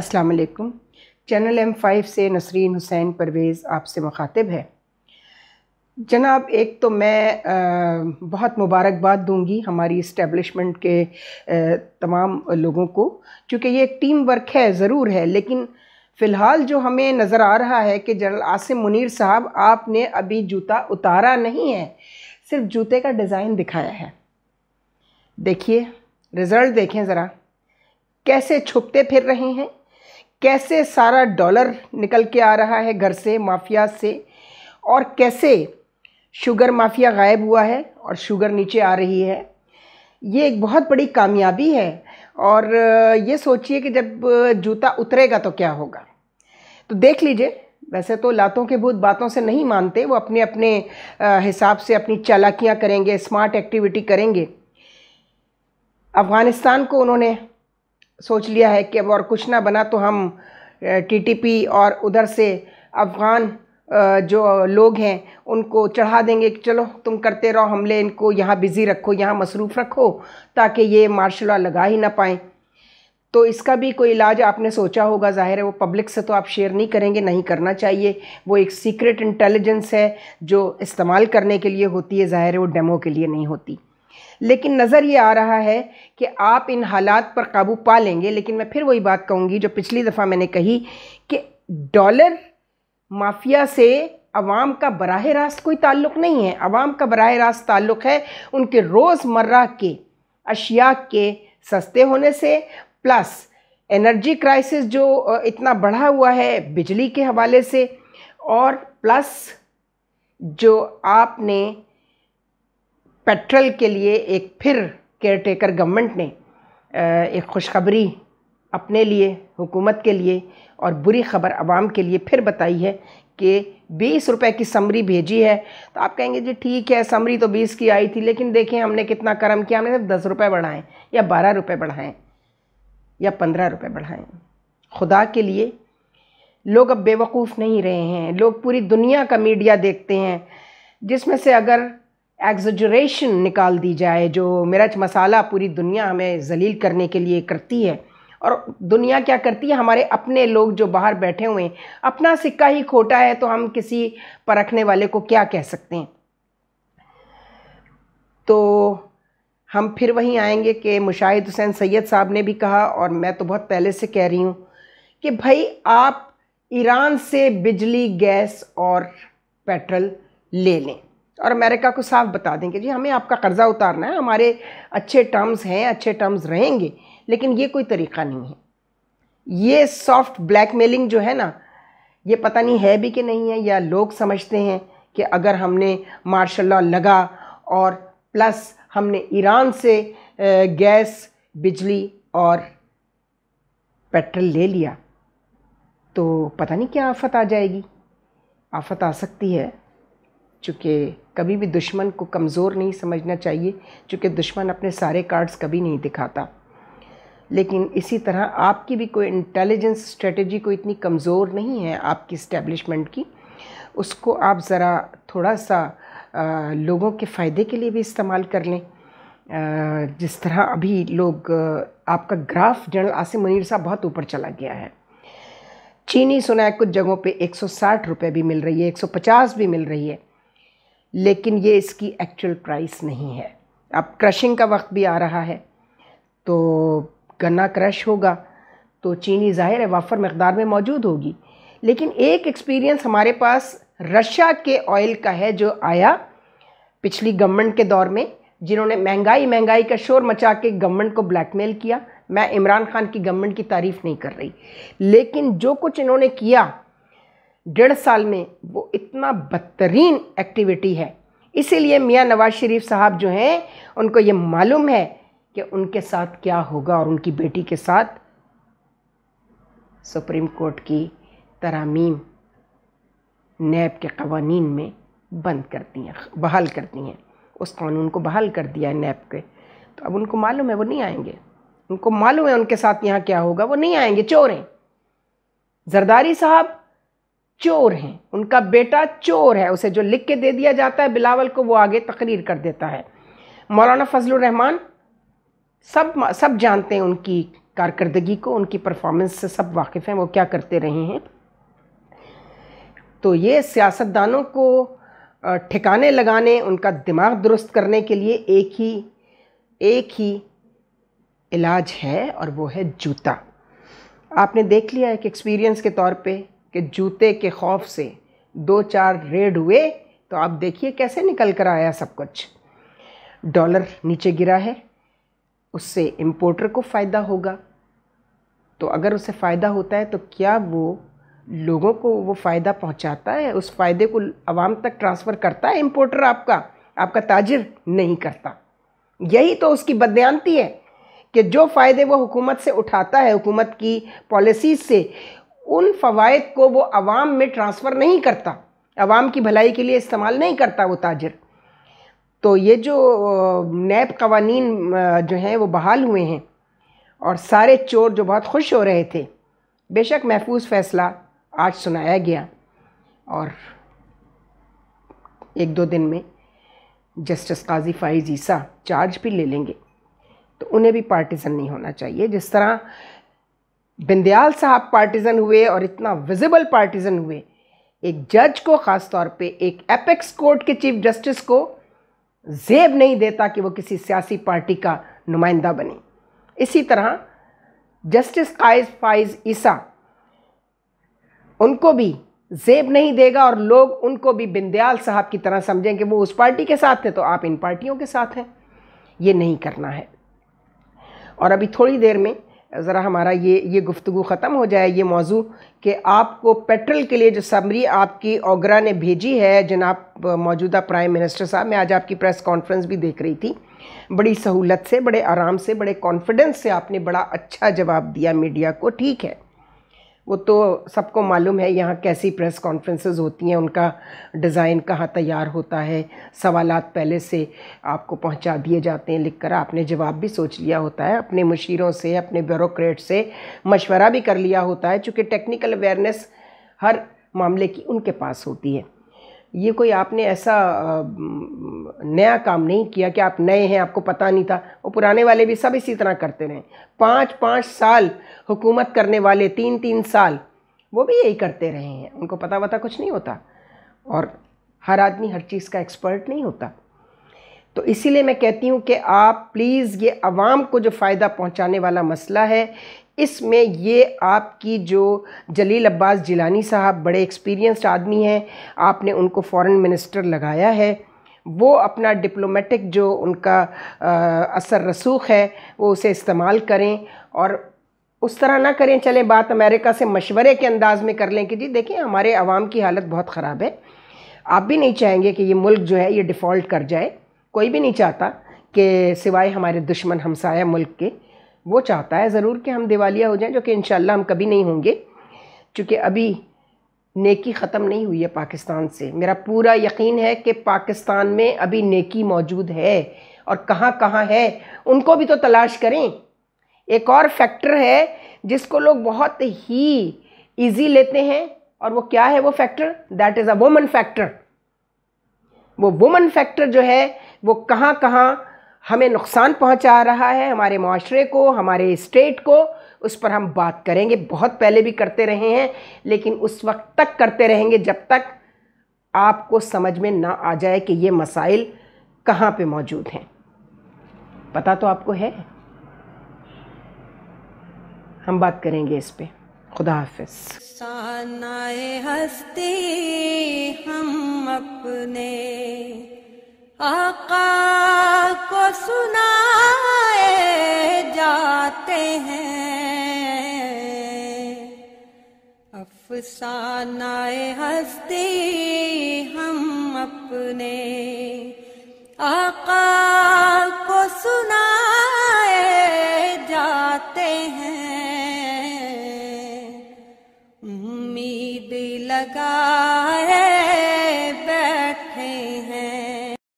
अस्सलाम वालेकुम channel M five से नसरीन हुसैन परवेज़ आपसे मुखातिब है जनाब एक तो मैं आ, बहुत मुबारकबाद दूंगी हमारी इस्टेबलिशमेंट के आ, तमाम लोगों को क्योंकि ये एक टीम वर्क है ज़रूर है लेकिन फ़िलहाल जो हमें नज़र आ रहा है कि जनरल आसिम मुनीर साहब आपने अभी जूता उतारा नहीं है सिर्फ जूते का डिज़ाइन दिखाया है देखिए रिज़ल्ट देखें ज़रा कैसे छुपते फिर रहे हैं कैसे सारा डॉलर निकल के आ रहा है घर से माफिया से और कैसे शुगर माफिया गायब हुआ है और शुगर नीचे आ रही है ये एक बहुत बड़ी कामयाबी है और ये सोचिए कि जब जूता उतरेगा तो क्या होगा तो देख लीजिए वैसे तो लातों के भूत बातों से नहीं मानते वो अपने अपने हिसाब से अपनी चालाकियाँ करेंगे स्मार्ट एक्टिविटी करेंगे अफ़गानिस्तान को उन्होंने सोच लिया है कि अब और कुछ ना बना तो हम टीटीपी और उधर से अफ़गान जो लोग हैं उनको चढ़ा देंगे कि चलो तुम करते रहो हमले इनको यहाँ बिज़ी रखो यहाँ मसरूफ़ रखो ताकि ये मार्शल लॉ लगा ही ना पाएँ तो इसका भी कोई इलाज आपने सोचा होगा ज़ाहिर है वो पब्लिक से तो आप शेयर नहीं करेंगे नहीं करना चाहिए वो एक सीक्रेट इंटेलिजेंस है जो इस्तेमाल करने के लिए होती है ज़ाहिर है वो डेमो के लिए नहीं होती लेकिन नज़र ये आ रहा है कि आप इन हालात पर काबू पा लेंगे लेकिन मैं फिर वही बात कहूँगी जो पिछली दफ़ा मैंने कही कि डॉलर माफिया से आवाम का बरह रास्त कोई ताल्लुक़ नहीं है आवाम का बरह रास्त ताल्लुक़ है उनके रोज़मर्रा के अशिया के सस्ते होने से प्लस एनर्जी क्राइसिस जो इतना बढ़ा हुआ है बिजली के हवाले से और प्लस जो आपने पेट्रोल के लिए एक फिर केयरटेकर गवर्नमेंट ने एक खुशखबरी अपने लिए हुकूमत के लिए और बुरी खबर आवाम के लिए फिर बताई है कि बीस रुपए की समरी भेजी है तो आप कहेंगे जी ठीक है समरी तो बीस की आई थी लेकिन देखें हमने कितना कर्म किया हमने सिर्फ दस रुपये बढ़ाएँ या बारह रुपये बढ़ाएँ या पंद्रह रुपये बढ़ाएँ खुदा के लिए लोग अब बेवकूफ़ नहीं रहे हैं लोग पूरी दुनिया का मीडिया देखते हैं जिसमें से अगर एग्जरेशन निकाल दी जाए जो मिर्च मसाला पूरी दुनिया हमें जलील करने के लिए करती है और दुनिया क्या करती है हमारे अपने लोग जो बाहर बैठे हुए हैं अपना सिक्का ही खोटा है तो हम किसी परखने वाले को क्या कह सकते हैं तो हम फिर वहीं आएंगे कि मुशाहिद हुसैन सैयद साहब ने भी कहा और मैं तो बहुत पहले से कह रही हूँ कि भाई आप ईरान से बिजली गैस और पेट्रोल ले लें और अमेरिका को साफ बता देंगे जी हमें आपका कर्ज़ा उतारना है हमारे अच्छे टर्म्स हैं अच्छे टर्म्स रहेंगे लेकिन ये कोई तरीका नहीं है ये सॉफ्ट ब्लैकमेलिंग जो है ना ये पता नहीं है भी कि नहीं है या लोग समझते हैं कि अगर हमने मार्शल लॉ लगा और प्लस हमने ईरान से गैस बिजली और पेट्रोल ले लिया तो पता नहीं क्या आफत आ जाएगी आफत आ सकती है चूँकि कभी भी दुश्मन को कमज़ोर नहीं समझना चाहिए क्योंकि दुश्मन अपने सारे कार्ड्स कभी नहीं दिखाता लेकिन इसी तरह आपकी भी कोई इंटेलिजेंस स्ट्रेटजी को इतनी कमज़ोर नहीं है आपकी इस्टेब्लिशमेंट की उसको आप ज़रा थोड़ा सा आ, लोगों के फ़ायदे के लिए भी इस्तेमाल कर लें आ, जिस तरह अभी लोग आपका ग्राफ जनरल आसिम मुनीर साहब बहुत ऊपर चला गया है चीनी सुना है कुछ जगहों पे 160 रुपए भी मिल रही है 150 भी मिल रही है लेकिन ये इसकी एक्चुअल प्राइस नहीं है अब क्रशिंग का वक्त भी आ रहा है तो गन्ना क्रश होगा तो चीनी ज़ाहिर है वाफर मकदार में मौजूद होगी लेकिन एक एक्सपीरियंस हमारे पास रशिया के ऑयल का है जो आया पिछली गवर्नमेंट के दौर में जिन्होंने महंगाई महंगाई का शोर मचा के गवर्नमेंट को ब्लैकमेल किया मैं इमरान खान की गवर्नमेंट की तारीफ़ नहीं कर रही लेकिन जो कुछ इन्होंने किया डेढ़ साल में वो इतना बदतरीन एक्टिविटी है इसीलिए मियाँ नवाज शरीफ साहब जो हैं उनको ये मालूम है कि उनके साथ क्या होगा और उनकी बेटी के साथ सुप्रीम कोर्ट की तरामीम नैब के कवानीन में बंद करती हैं बहाल करती हैं उस कानून को बहाल कर दिया है नैब के तो अब उनको मालूम है वो नहीं आएंगे उनको मालूम है उनके साथ यहाँ क्या होगा वो नहीं आएंगे चोरें जरदारी साहब चोर हैं उनका बेटा चोर है उसे जो लिख के दे दिया जाता है बिलावल को वो आगे तकरीर कर देता है मौलाना फजल रहमान सब सब जानते हैं उनकी कारकर्दगी को उनकी परफॉर्मेंस से सब वाकिफ़ हैं वो क्या करते रहे हैं तो ये सियासतदानों को ठिकाने लगाने उनका दिमाग दुरुस्त करने के लिए एक ही एक ही इलाज है और वो है जूता आपने देख लिया एक एक्सपीरियंस के तौर पे कि जूते के खौफ से दो चार रेड हुए तो आप देखिए कैसे निकल कर आया सब कुछ डॉलर नीचे गिरा है उससे इम्पोर्टर को फ़ायदा होगा तो अगर उसे फ़ायदा होता है तो क्या वो लोगों को वो फ़ायदा पहुंचाता है उस फ़ायदे को आवाम तक ट्रांसफ़र करता है इम्पोर्टर आपका आपका ताजिर नहीं करता यही तो उसकी बदनयानती है कि जो फ़ायदे वो हुकूमत से उठाता है हुकूमत की पॉलिसीज़ से उन फ़वाद को वो आवाम में ट्रांसफ़र नहीं करता आवाम की भलाई के लिए इस्तेमाल नहीं करता वो ताजर तो ये जो नैब कवानीन जो हैं वो बहाल हुए हैं और सारे चोर जो बहुत खुश हो रहे थे बेशक महफूज फैसला आज सुनाया गया और एक दो दिन में जस्टिस काजी फ़ाइज़ ईसा चार्ज भी ले लेंगे तो उन्हें भी पार्टीज़न नहीं होना चाहिए जिस तरह बिंदयाल साहब पार्टीज़न हुए और इतना विजिबल पार्टीज़न हुए एक जज को ख़ास तौर पे एक एपेक्स कोर्ट के चीफ जस्टिस को जेब नहीं देता कि वो किसी सियासी पार्टी का नुमाइंदा बने इसी तरह जस्टिस आयज फाइज ईसा उनको भी जेब नहीं देगा और लोग उनको भी बिंदयाल साहब की तरह समझें कि वो उस पार्टी के साथ थे तो आप इन पार्टियों के साथ हैं ये नहीं करना है और अभी थोड़ी देर में ज़रा हमारा ये ये गुफ्तु ख़त्म हो जाए ये मौजू कि आपको पेट्रोल के लिए जो समरी आपकी ओगरा ने भेजी है जनाब मौजूदा प्राइम मिनिस्टर साहब मैं आज आपकी प्रेस कॉन्फ्रेंस भी देख रही थी बड़ी सहूलत से बड़े आराम से बड़े कॉन्फिडेंस से आपने बड़ा अच्छा जवाब दिया मीडिया को ठीक है वो तो सबको मालूम है यहाँ कैसी प्रेस कॉन्फ्रेंसेस होती हैं उनका डिज़ाइन कहाँ तैयार होता है सवालात पहले से आपको पहुँचा दिए जाते हैं लिखकर आपने जवाब भी सोच लिया होता है अपने मुशीरों से अपने ब्यूरोक्रेट से मशवरा भी कर लिया होता है चूँकि टेक्निकल अवेयरनेस हर मामले की उनके पास होती है ये कोई आपने ऐसा नया काम नहीं किया कि आप नए हैं आपको पता नहीं था वो पुराने वाले भी सब इसी तरह करते रहे पाँच पाँच साल हुकूमत करने वाले तीन तीन साल वो भी यही करते रहे हैं उनको पता वता कुछ नहीं होता और हर आदमी हर चीज़ का एक्सपर्ट नहीं होता तो इसीलिए मैं कहती हूँ कि आप प्लीज़ ये आवाम को जो फ़ायदा पहुँचाने वाला मसला है इसमें ये आपकी जो जलील अब्बास जिलानी साहब बड़े एक्सपीरियंस्ड आदमी हैं आपने उनको फॉरेन मिनिस्टर लगाया है वो अपना डिप्लोमेटिक जो उनका आ, असर रसूख है वो उसे इस्तेमाल करें और उस तरह ना करें चलें बात अमेरिका से मशवरे के अंदाज़ में कर लें कि जी देखिए हमारे आवाम की हालत बहुत ख़राब है आप भी नहीं चाहेंगे कि ये मुल्क जो है ये डिफ़ॉल्ट कर जाए कोई भी नहीं चाहता कि सिवाय हमारे दुश्मन हमसाया मुल्क के वो चाहता है ज़रूर कि हम दिवालिया हो जाएं जो कि इन हम कभी नहीं होंगे चूँकि अभी नेकी ख़त्म नहीं हुई है पाकिस्तान से मेरा पूरा यकीन है कि पाकिस्तान में अभी नेकी मौजूद है और कहाँ कहाँ है उनको भी तो तलाश करें एक और फैक्टर है जिसको लोग बहुत ही इजी लेते हैं और वो क्या है वो factor that is a woman factor वो वुमन फैक्टर जो है वो कहाँ कहाँ हमें नुकसान पहुंचा रहा है हमारे माशरे को हमारे स्टेट को उस पर हम बात करेंगे बहुत पहले भी करते रहे हैं लेकिन उस वक्त तक करते रहेंगे जब तक आपको समझ में ना आ जाए कि ये मसाइल कहाँ पे मौजूद हैं पता तो आपको है हम बात करेंगे इस पर खुदा हाफिज हस्ती हम अपने आका को सुनाए जाते हैं अफसानाए हस्ती हम अपने आका को सुना